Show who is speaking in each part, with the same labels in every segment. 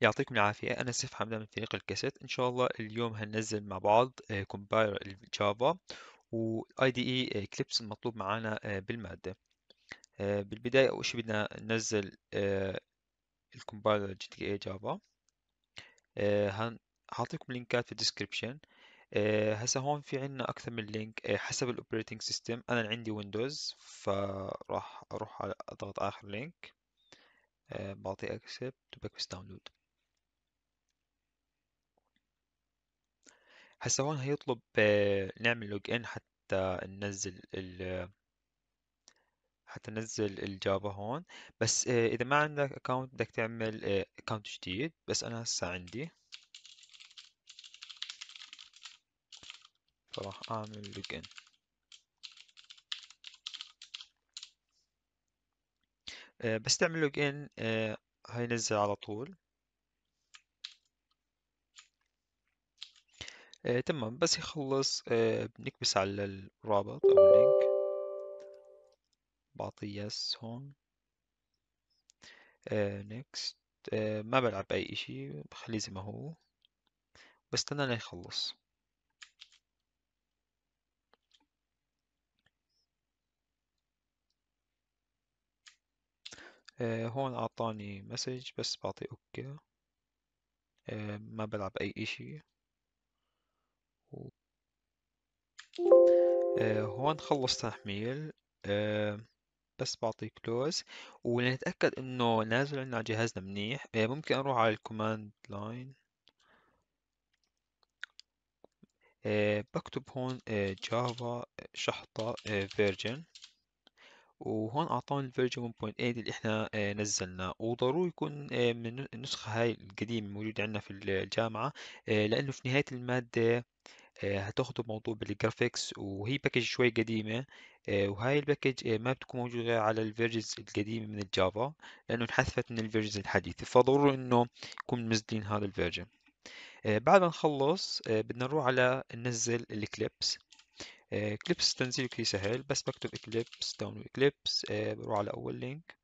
Speaker 1: يعطيكم العافية أنا سيف حمدان من فريق الكاسيت إن شاء الله اليوم هننزل مع بعض آه، كومباير الجافا و IDE آه، كليبس المطلوب معانا آه، بالمادة بالبداية أول شي بدنا ننزل الكومبايلر جي تي اي جافا هعطيكم لينكات في الديسكربشن آه، هسه هسا هون في عنا أكثر من لينك آه، حسب الأوبريتنج سيستم أنا عندي ويندوز فراح أروح على أضغط آخر لينك آه، بعطي أكسبت وبكبس داونلود هسا هون هيطلب نعمل لوج إن حتى ننزل ال حتى ننزل الجافا هون بس إذا ما عندك اكونت بدك تعمل اكونت جديد بس أنا هسا عندي راح اعمل لوج ان آه، بس تعمل لوج ان آه، هينزل على طول آه، تمام بس يخلص بنكبس على الرابط او اللينك بعطيه يس هون نكست ما بلعب اي اشي بخليه زي ما هو بستنى ليخلص آه، هون أعطاني مسج بس بعطي أوكي آه، ما بلعب أي إشي آه، هون خلص تحميل بس بعطي كلوز ولنتأكد إنه نازل عنا على جهازنا منيح ممكن أروح على الكوماند لاين بكتب هون جافا شحطة فيرجن وهون اعطانا الفيرجن 1.8 اللي احنا آه، نزلناه وضروري يكون آه، من النسخة هاي القديمة موجودة عندنا في الجامعة آه، لانه في نهاية المادة هتاخذوا موضوع بالجرافيكس وهي باكج شوي قديمة وهاي الباكج ما بتكون موجودة غير على الفيرجنز القديمة من الجافا لأنه انحذفت من الفيرجنز الحديثة فضروري إنه نكون منزلين هذا الفيرجن بعد ما نخلص بدنا نروح على ننزل الكليبس كليبس آه، تنزيل كتير سهل بس بكتب اكليبس داونلود اكليبس بروح على اول لينك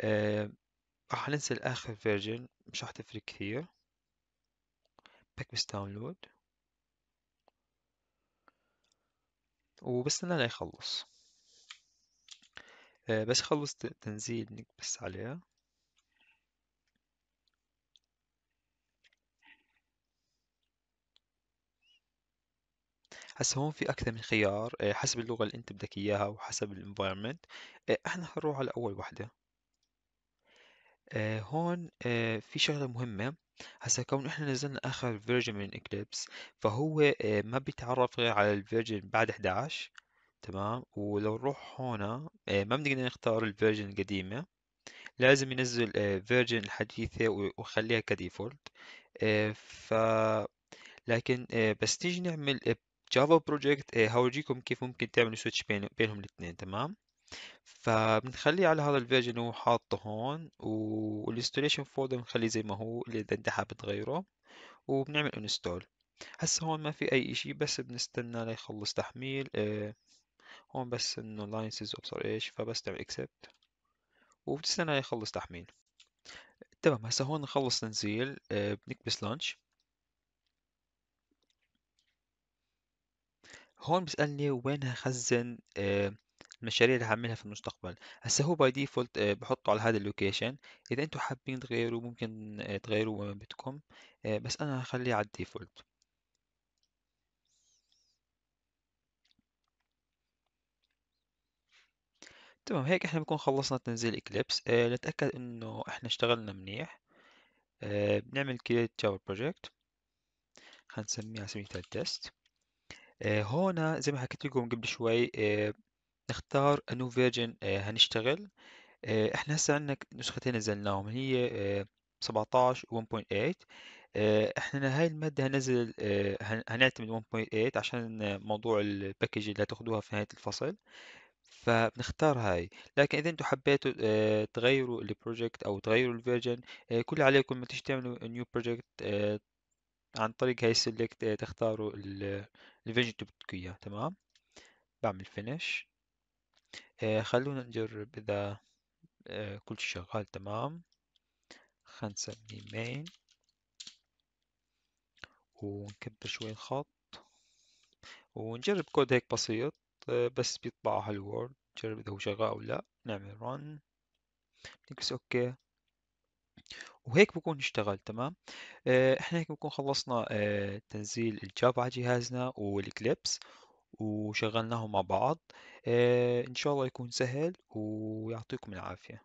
Speaker 1: آه، راح ننزل اخر فيرجن مش راح تفرق كثير بكبس داونلود وبستنى ليخلص بس خلص تنزيل نكبس عليها هسه هون في أكثر من خيار آه، حسب اللغة اللي أنت بدك إياها وحسب الانفايرمنت آه، إحنا حنروح على أول وحدة آه، هون في شغلة مهمة هسا كون احنا نزلنا اخر فيرجن من اكليبس فهو ما بيتعرف غير على الفيرجن بعد 11 تمام ولو نروح هون ما بنقدر نختار الفيرجن القديمة لازم ينزل فيرجن الحديثة ويخليها كديفولت ف لكن بس تيجي نعمل جافا بروجكت هورجيكم كيف ممكن تعملوا سويتش بين بينهم الاثنين تمام فبنخليه على هذا الفيرجن هو حاطه هون والانستوليشن فولدر بنخليه زي ما هو اللي اذا انت حابب تغيره وبنعمل انستول هسه هون ما في اي اشي بس بنستنى ليخلص تحميل اه هون بس انه لاينسز ابصر ايش فبس تعمل اكسبت وبتستنى ليخلص تحميل تمام هسه هون نخلص تنزيل اه بنكبس لانش هون بيسألني وين هخزن آه، المشاريع اللي هعملها في المستقبل هسه هو باي آه، ديفولت بحطه على هذا اللوكيشن اذا انتم حابين تغيروا ممكن آه، تغيروا وين بدكم بس انا هخليه على الديفولت تمام هيك احنا بنكون خلصنا تنزيل اكليبس أه نتاكد انه احنا اشتغلنا منيح أه بنعمل كريت جافا بروجكت هنسميه على سبيل التست آه، هنا زي ما حكيت لكم قبل شوي آه، نختار a فيرجن آه، هنشتغل احنا هسه عندنا نسختين نزلناهم هي 17 و1.8 احنا هاي المادة هنزل هنعتمد 1.8 عشان موضوع الباكج اللي هتاخدوها في نهاية الفصل فبنختار هاي لكن اذا انتم حبيتوا تغيروا البروجكت او تغيروا الفيرجن كل اللي عليكم ما تعملوا نيو بروجكت عن طريق هاي السلكت إيه، تختاروا الفيجن اللي بدكم اياه تمام بعمل فينش إيه، خلونا نجرب اذا إيه، كل شيء شغال تمام خلينا نسميه مين ونكبر شوي الخط ونجرب كود هيك بسيط بس بيطبع هالوورد نجرب اذا هو شغال او لا نعمل run نكبس اوكي وهيك بكون اشتغل تمام آه، احنا هيك بكون خلصنا آه، تنزيل الجافا على جهازنا والكليبس وشغلناهم مع بعض آه، ان شاء الله يكون سهل ويعطيكم العافية